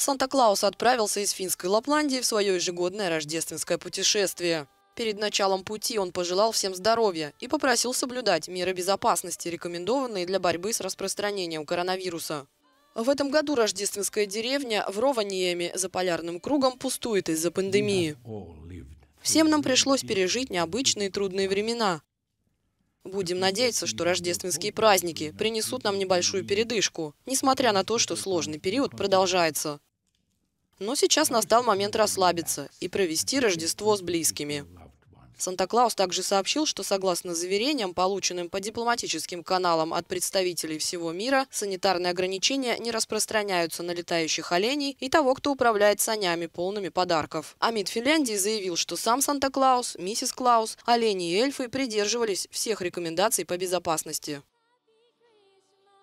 Санта-Клаус отправился из финской Лапландии в свое ежегодное рождественское путешествие. Перед началом пути он пожелал всем здоровья и попросил соблюдать меры безопасности, рекомендованные для борьбы с распространением коронавируса. В этом году рождественская деревня в Рованиеме за полярным кругом пустует из-за пандемии. Всем нам пришлось пережить необычные трудные времена. Будем надеяться, что рождественские праздники принесут нам небольшую передышку, несмотря на то, что сложный период продолжается. Но сейчас настал момент расслабиться и провести Рождество с близкими. Санта-Клаус также сообщил, что согласно заверениям, полученным по дипломатическим каналам от представителей всего мира, санитарные ограничения не распространяются на летающих оленей и того, кто управляет санями, полными подарков. Амид Финляндии заявил, что сам Санта-Клаус, миссис Клаус, олени и эльфы придерживались всех рекомендаций по безопасности.